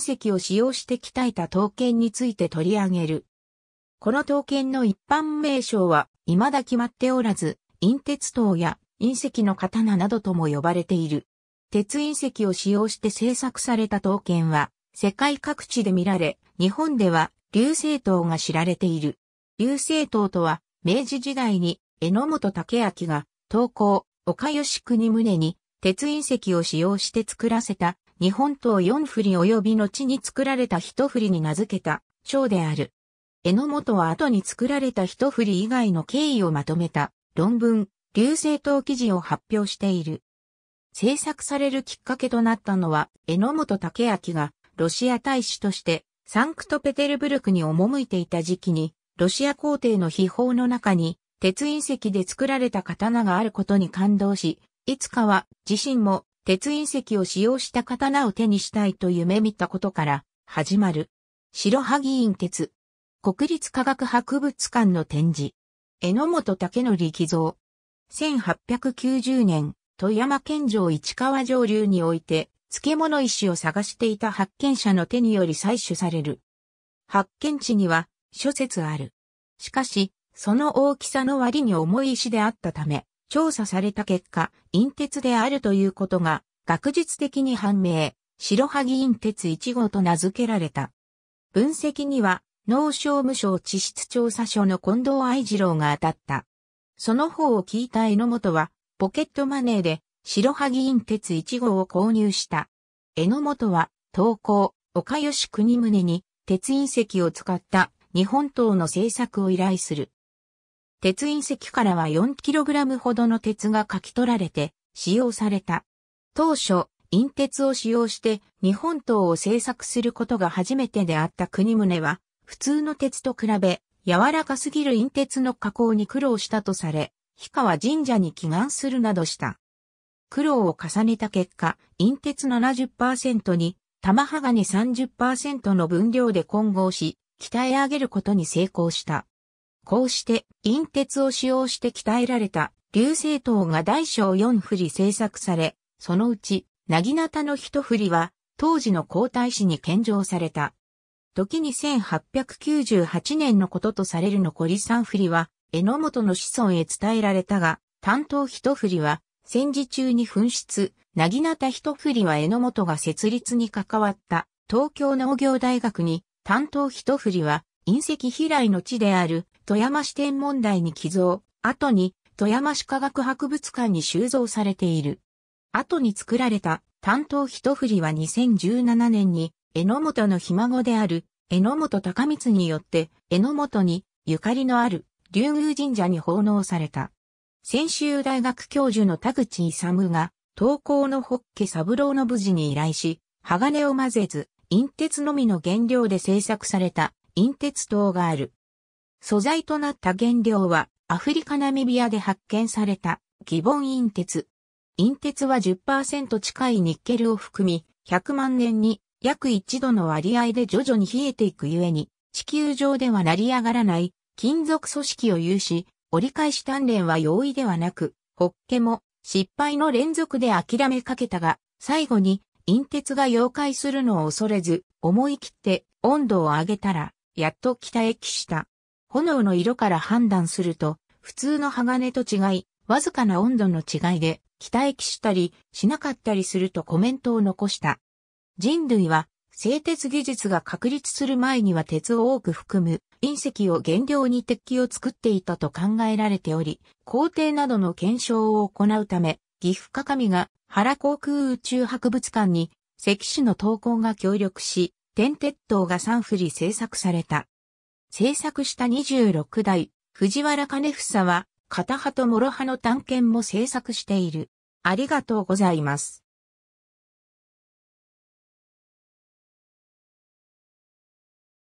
石を使用して鍛えた刀剣について取り上げる。この刀剣の一般名称は未だ決まっておらず、陰鉄刀や隕石の刀などとも呼ばれている。鉄隕石を使用して制作された刀剣は世界各地で見られ、日本では流星刀が知られている。流星刀とは明治時代に榎本武明が刀工岡吉国宗に鉄隕石を使用して作らせた日本刀四振り及び後に作られた一振りに名付けた章である。榎本は後に作られた一振り以外の経緯をまとめた論文、流星刀記事を発表している。制作されるきっかけとなったのは、榎本武明がロシア大使としてサンクトペテルブルクに赴いていた時期に、ロシア皇帝の秘宝の中に、鉄隕石で作られた刀があることに感動し、いつかは自身も鉄隕石を使用した刀を手にしたいと夢見たことから始まる。白萩院鉄。国立科学博物館の展示。榎本武則偽造。1890年、富山県城市川上流において、漬物石を探していた発見者の手により採取される。発見地には諸説ある。しかし、その大きさの割に重い石であったため、調査された結果、陰鉄であるということが学術的に判明、白萩陰鉄1号と名付けられた。分析には、農商務省地質調査所の近藤愛二郎が当たった。その方を聞いた榎本は、ポケットマネーで白萩陰鉄1号を購入した。榎本は、東高、岡吉国宗に鉄隕石を使った日本刀の製作を依頼する。鉄隕石からは 4kg ほどの鉄がかき取られて使用された。当初、隕鉄を使用して日本刀を製作することが初めてであった国宗は、普通の鉄と比べ、柔らかすぎる隕鉄の加工に苦労したとされ、氷川神社に祈願するなどした。苦労を重ねた結果、隕鉄70%に、玉鋼30%の分量で混合し、鍛え上げることに成功した。こうして、陰鉄を使用して鍛えられた、流星塔が大小4振り制作され、そのうち、なぎなたの一振りは、当時の皇太子に献上された。時に1898年のこととされる残り3振りは、榎本の子孫へ伝えられたが、担当一振りは、戦時中に紛失、なぎなた一振りは榎本が設立に関わった、東京農業大学に、担当一振りは、隕石飛来の地である、富山市天文台に寄贈、後に富山市科学博物館に収蔵されている。後に作られた担当一振りは2017年に榎本のひ孫である榎本高光によって榎本にゆかりのある竜宮神社に奉納された。先週大学教授の田口勇が、投稿のホッケ三郎の無事に依頼し、鋼を混ぜず、陰鉄のみの原料で製作された陰鉄塔がある。素材となった原料はアフリカナミビアで発見されたギボンイン鉄。イン鉄は10%近いニッケルを含み、100万年に約1度の割合で徐々に冷えていくゆえに、地球上では成り上がらない金属組織を有し、折り返し鍛錬は容易ではなく、ホッケも失敗の連続で諦めかけたが、最後に陰鉄が溶解するのを恐れず、思い切って温度を上げたら、やっと北へした。炎の色から判断すると、普通の鋼と違い、わずかな温度の違いで、期待期したり、しなかったりするとコメントを残した。人類は、製鉄技術が確立する前には鉄を多く含む隕石を原料に鉄器を作っていたと考えられており、工程などの検証を行うため、岐阜各務が原航空宇宙博物館に石種の投稿が協力し、天鉄塔が3振り制作された。制作した26代、藤原兼房は、片派と諸派の探検も制作している。ありがとうございます。